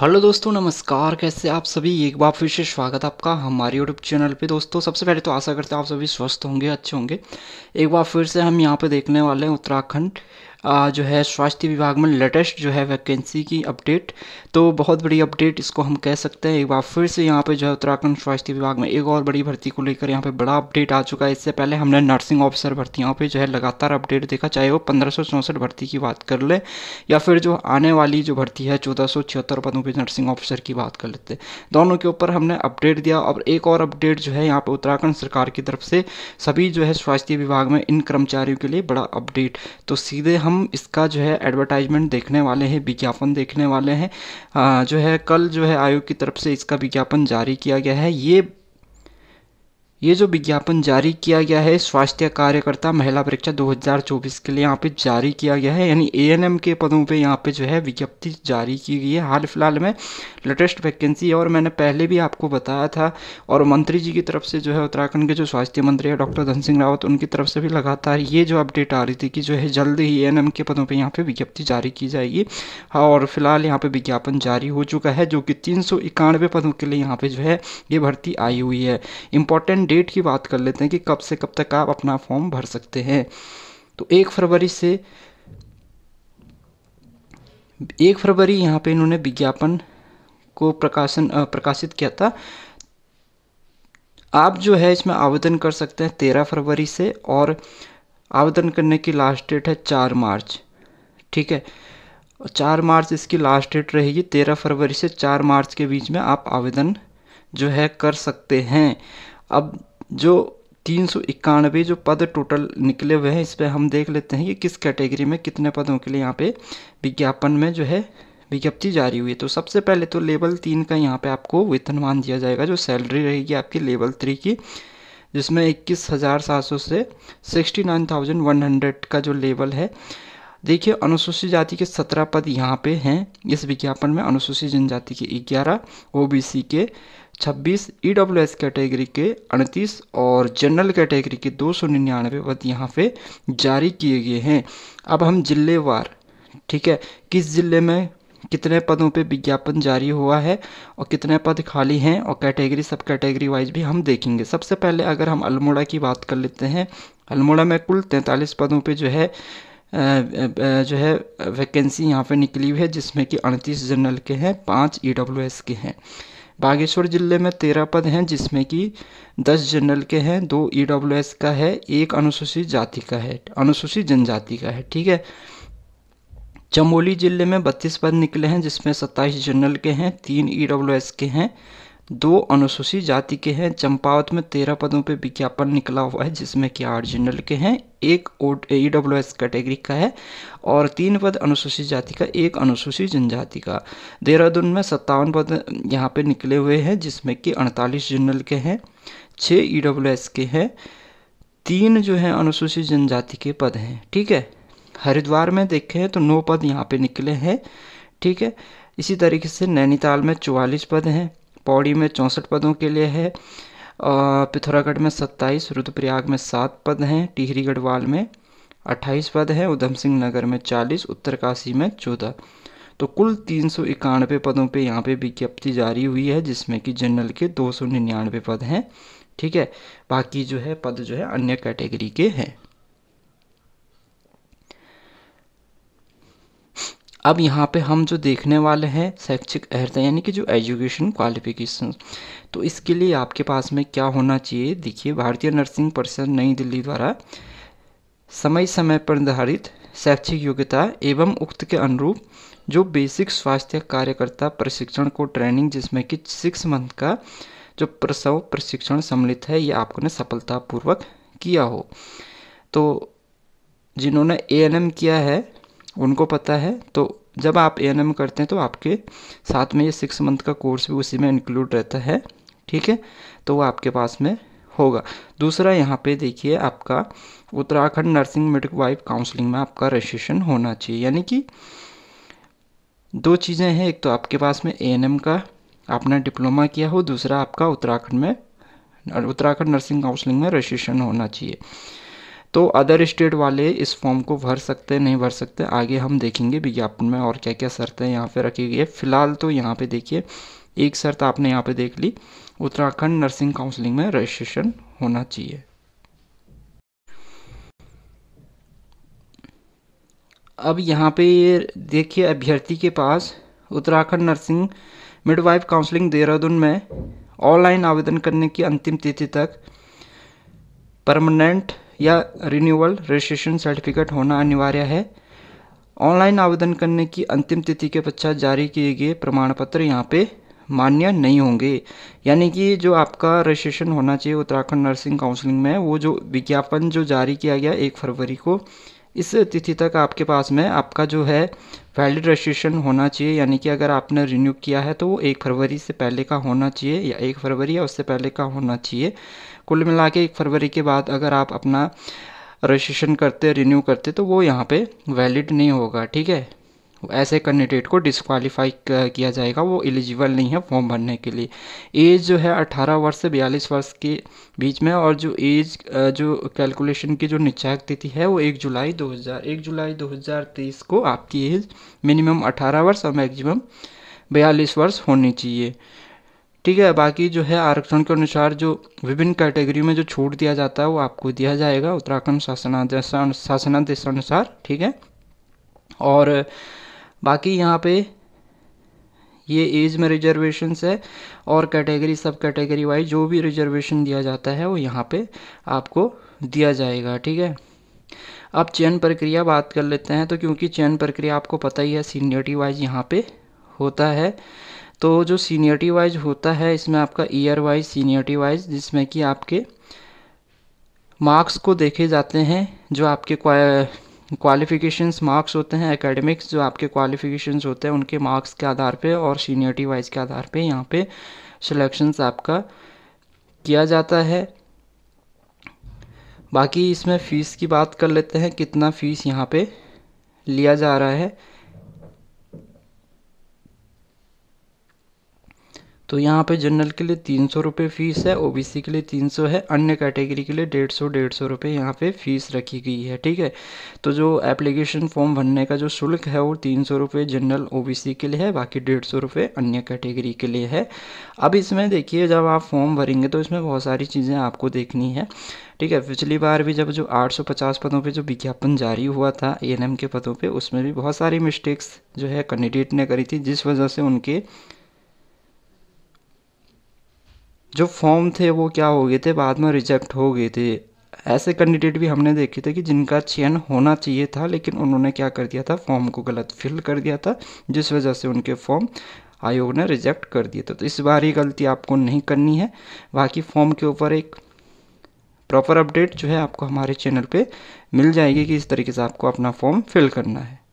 hello दोस्तों नमस्कार कैसे आप सभी एक बार फिर से स्वागत है आपका हमारे यूट्यूब चैनल पे दोस्तों सबसे पहले तो आशा करते हैं आप सभी स्वस्थ होंगे अच्छे होंगे एक बार फिर से हम यहाँ पे देखने वाले हैं उत्तराखंड जो है स्वास्थ्य विभाग में लेटेस्ट जो है वैकेंसी की अपडेट तो बहुत बड़ी अपडेट इसको हम कह सकते हैं एक बार फिर से यहाँ पे जो है उत्तराखंड स्वास्थ्य विभाग में एक और बड़ी भर्ती को लेकर यहाँ पे बड़ा अपडेट आ चुका है इससे पहले हमने नर्सिंग ऑफिसर भर्तियों पर जो है लगातार अपडेट देखा चाहे वो पंद्रह भर्ती की बात कर ले या फिर जो आने वाली जो भर्ती है चौदह पदों पर नर्सिंग ऑफिसर की बात कर लेते दोनों के ऊपर हमने अपडेट दिया और एक और अपडेट जो है यहाँ पर उत्तराखंड सरकार की तरफ से सभी जो है स्वास्थ्य विभाग में इन कर्मचारियों के लिए बड़ा अपडेट तो सीधे हम हम इसका जो है एडवर्टाइजमेंट देखने वाले हैं विज्ञापन देखने वाले हैं जो है कल जो है आयोग की तरफ से इसका विज्ञापन जारी किया गया है ये ये जो विज्ञापन जारी किया गया है स्वास्थ्य कार्यकर्ता महिला परीक्षा 2024 के लिए यहाँ पे जारी किया गया है यानी एएनएम के पदों पे यहाँ पे जो है विज्ञप्ति जारी की गई है हाल फिलहाल में लेटेस्ट वैकेंसी और मैंने पहले भी आपको बताया था और मंत्री जी की तरफ से जो है उत्तराखंड के जो स्वास्थ्य मंत्री है डॉक्टर धन सिंह रावत उनकी तरफ से भी लगातार ये जो अपडेट आ रही थी कि जो है जल्द ही ए के पदों पर यहाँ पर विज्ञप्ति जारी की जाएगी हाँ, और फिलहाल यहाँ पर विज्ञापन जारी हो चुका है जो कि तीन पदों के लिए यहाँ पर जो है ये भर्ती आई हुई है इंपॉर्टेंट डेट की बात कर लेते हैं कि कब से कब तक आप अपना फॉर्म भर सकते हैं तो एक फरवरी से एक फरवरी यहाँ पे इन्होंने विज्ञापन को प्रकाशन प्रकाशित किया था आप जो है इसमें आवेदन कर सकते हैं तेरह फरवरी से और आवेदन करने की लास्ट डेट है चार मार्च ठीक है चार मार्च इसकी लास्ट डेट रहेगी तेरह फरवरी से चार मार्च के बीच में आप आवेदन जो है कर सकते हैं अब जो तीन सौ इक्यानवे जो पद टोटल निकले हुए हैं इस पर हम देख लेते हैं कि किस कैटेगरी में कितने पदों के लिए यहाँ पे विज्ञापन में जो है विज्ञप्ति जारी हुई है तो सबसे पहले तो लेवल तीन का यहाँ पे आपको वेतनमान दिया जाएगा जो सैलरी रहेगी आपकी लेवल थ्री की जिसमें इक्कीस हज़ार सात सौ से sixty nine thousand one hundred का जो लेवल है देखिए अनुसूचित जाति के सत्रह पद यहाँ पे हैं इस विज्ञापन में अनुसूचित जनजाति के ग्यारह सी के छब्बीस ई डब्ल्यू एस कैटेगरी के अड़तीस और जनरल कैटेगरी के दो सौ निन्यानवे पद यहाँ पे जारी किए गए हैं अब हम जिलेवार ठीक है किस ज़िले में कितने पदों पे विज्ञापन जारी हुआ है और कितने पद खाली हैं और कैटेगरी सब कैटेगरी वाइज भी हम देखेंगे सबसे पहले अगर हम अल्मोड़ा की बात कर लेते हैं अल्मोड़ा में कुल तैंतालीस पदों पे जो है जो है वैकेंसी यहाँ पे निकली हुई है जिसमें कि अड़तीस जनरल के हैं पाँच ई e के हैं बागेश्वर ज़िले में तेरह पद हैं जिसमें कि दस जनरल के हैं दो ई डब्ल्यू एस का है एक अनुसूचित जाति का है अनुसूचित जनजाति का है ठीक है चमोली ज़िले में बत्तीस पद निकले हैं जिसमें सत्ताईस जनरल के हैं तीन ई डब्ल्यू एस के हैं दो अनुसूचित जाति के हैं चंपावत में तेरह पदों पर विज्ञापन निकला हुआ है जिसमें कि आठ जनरल के हैं एक ई डब्ल्यू एस कैटेगरी का है और तीन पद अनुसूचित जाति का एक अनुसूचित जनजाति का देहरादून में सत्तावन पद यहाँ पे निकले हुए हैं जिसमें कि अड़तालीस जनरल के हैं छः ई डब्ल्यू एस के हैं तीन जो है अनुसूचित जनजाति के पद हैं ठीक है हरिद्वार में देखें तो नौ पद यहाँ पे निकले हैं ठीक है इसी तरीके से नैनीताल में चौवालीस पद हैं पौड़ी में चौंसठ पदों के लिए है पिथौरागढ़ में सत्ताईस रुद्रप्रयाग में सात पद हैं टिहरी गढ़वाल में अट्ठाईस पद हैं उधम सिंह नगर में चालीस उत्तरकाशी में चौदह तो कुल तीन सौ इक्यानवे पदों पे यहाँ पे विज्ञप्ति जारी हुई है जिसमें कि जनरल के दो सौ निन्यानवे पद हैं ठीक है बाकी जो है पद जो है अन्य कैटेगरी के हैं अब यहाँ पे हम जो देखने वाले हैं शैक्षिक अर्हता यानी कि जो एजुकेशन क्वालिफिकेशन तो इसके लिए आपके पास में क्या होना चाहिए देखिए भारतीय नर्सिंग परिषद नई दिल्ली द्वारा समय समय पर निर्धारित शैक्षिक योग्यता एवं उक्त के अनुरूप जो बेसिक स्वास्थ्य कार्यकर्ता प्रशिक्षण को ट्रेनिंग जिसमें कि सिक्स मंथ का जो प्रसव प्रशिक्षण सम्मिलित है ये आपको ने सफलतापूर्वक किया हो तो जिन्होंने ए किया है उनको पता है तो जब आप ए करते हैं तो आपके साथ में ये सिक्स मंथ का कोर्स भी उसी में इंक्लूड रहता है ठीक है तो वो आपके पास में होगा दूसरा यहाँ पे देखिए आपका उत्तराखंड नर्सिंग मिडवाइफ काउंसलिंग में आपका रजिस्ट्रेशन होना चाहिए यानी कि दो चीज़ें हैं एक तो आपके पास में ए का आपने डिप्लोमा किया हो दूसरा आपका उत्तराखंड में उत्तराखंड नर्सिंग काउंसलिंग में रजिस्ट्रेशन होना चाहिए तो अदर स्टेट वाले इस फॉर्म को भर सकते नहीं भर सकते आगे हम देखेंगे विज्ञापन में और क्या क्या शर्तें यहाँ पे रखी गई है फिलहाल तो यहाँ पे देखिए एक शर्त आपने यहाँ पे देख ली उत्तराखंड नर्सिंग काउंसलिंग में रजिस्ट्रेशन होना चाहिए अब यहाँ पे देखिए अभ्यर्थी के पास Uttarakhand nursing midwife counselling Dehradun में ऑनलाइन आवेदन करने की अंतिम तिथि तक परमानेंट या रिन्यूअल रजिस्ट्रेशन सर्टिफिकेट होना अनिवार्य है ऑनलाइन आवेदन करने की अंतिम तिथि के पश्चात जारी किए गए प्रमाण पत्र यहाँ पे मान्य नहीं होंगे यानी कि जो आपका रजिस्ट्रेशन होना चाहिए उत्तराखंड नर्सिंग काउंसलिंग में वो जो विज्ञापन जो जारी किया गया एक फरवरी को इस तिथि तक आपके पास में आपका जो है वैलिड रजिस्ट्रेशन होना चाहिए यानी कि अगर आपने रिन्यू किया है तो वो एक फरवरी से पहले का होना चाहिए या एक फरवरी या उससे पहले का होना चाहिए कुल मिला के एक फरवरी के बाद अगर आप अपना रजिस्ट्रेशन करते रिन्यू करते तो वो यहाँ पे वैलिड नहीं होगा ठीक है ऐसे कैंडिडेट को डिसक्वालीफाई किया जाएगा वो एलिजिबल नहीं है फॉर्म भरने के लिए एज जो है 18 वर्ष से 42 वर्ष के बीच में और जो एज जो कैलकुलेशन की जो निचायक तिथि है वो 1 जुलाई 2000 1 जुलाई 2023 को आपकी एज मिनिमम 18 वर्ष और मैक्सिमम 42 वर्ष होनी चाहिए ठीक है बाकी जो है आरक्षण के अनुसार जो विभिन्न कैटेगरी में जो छूट दिया जाता है वो आपको दिया जाएगा उत्तराखंड शासनादेश शासनादेश अनुसार ठीक है और बाकी यहाँ पे ये एज में रिजर्वेशन है और कैटेगरी सब कैटेगरी वाइज जो भी रिजर्वेशन दिया जाता है वो यहाँ पे आपको दिया जाएगा ठीक है अब चयन प्रक्रिया बात कर लेते हैं तो क्योंकि चयन प्रक्रिया आपको पता ही है सीनियरिटी वाइज यहाँ पे होता है तो जो सीनियरिटी वाइज होता है इसमें आपका ईयर वाइज सीनियरिटी वाइज जिसमें कि आपके मार्क्स को देखे जाते हैं जो आपके क्वालिफ़िकेशंस मार्क्स होते हैं एकेडमिक्स जो आपके क्वालिफ़िकेशंस होते हैं उनके मार्क्स के आधार पे और सीनियरिटी वाइज के आधार पे यहाँ पे सिलेक्शंस आपका किया जाता है बाकी इसमें फ़ीस की बात कर लेते हैं कितना फ़ीस यहाँ पे लिया जा रहा है तो यहाँ पे जनरल के लिए तीन सौ रुपये फ़ीस है ओबीसी के लिए तीन सौ है अन्य कैटेगरी के लिए डेढ़ सौ डेढ़ सौ रुपये यहाँ पर फ़ीस रखी गई है ठीक है तो जो एप्लीकेशन फॉर्म भरने का जो शुल्क है वो तीन सौ रुपये जनरल ओबीसी के लिए है बाकी डेढ़ सौ रुपये अन्य कैटेगरी के लिए है अब इसमें देखिए जब आप फॉर्म भरेंगे तो इसमें बहुत सारी चीज़ें आपको देखनी है ठीक है पिछली बार भी जब जो पचास पदों पर जो विज्ञापन जारी हुआ था ए के पदों पर उसमें भी बहुत सारी मिस्टेक्स जो है कैंडिडेट ने करी थी जिस वजह से उनके जो फॉर्म थे वो क्या हो गए थे बाद में रिजेक्ट हो गए थे ऐसे कैंडिडेट भी हमने देखे थे कि जिनका चयन होना चाहिए था लेकिन उन्होंने क्या कर दिया था फॉर्म को गलत फिल कर दिया था जिस वजह से उनके फॉर्म आयोग ने रिजेक्ट कर दिया था तो इस बार ये गलती आपको नहीं करनी है बाकी फॉर्म के ऊपर एक प्रॉपर अपडेट जो है आपको हमारे चैनल पे मिल जाएगी कि इस तरीके से आपको अपना फॉर्म फिल करना है